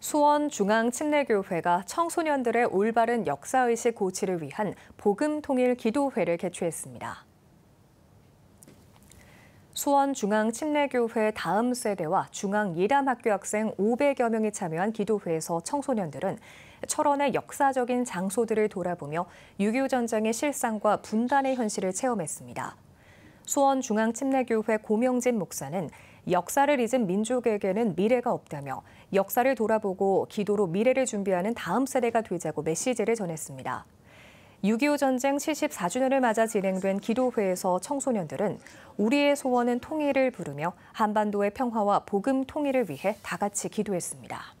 수원중앙침례교회가 청소년들의 올바른 역사의식 고치를 위한 복음통일 기도회를 개최했습니다. 수원중앙침례교회 다음 세대와 중앙예람학교 학생 500여 명이 참여한 기도회에서 청소년들은 철원의 역사적인 장소들을 돌아보며 6.25 전쟁의 실상과 분단의 현실을 체험했습니다. 수원중앙침례교회 고명진 목사는 역사를 잊은 민족에게는 미래가 없다며 역사를 돌아보고 기도로 미래를 준비하는 다음 세대가 되자고 메시지를 전했습니다. 6.25 전쟁 74주년을 맞아 진행된 기도회에서 청소년들은 우리의 소원은 통일을 부르며 한반도의 평화와 복음 통일을 위해 다 같이 기도했습니다.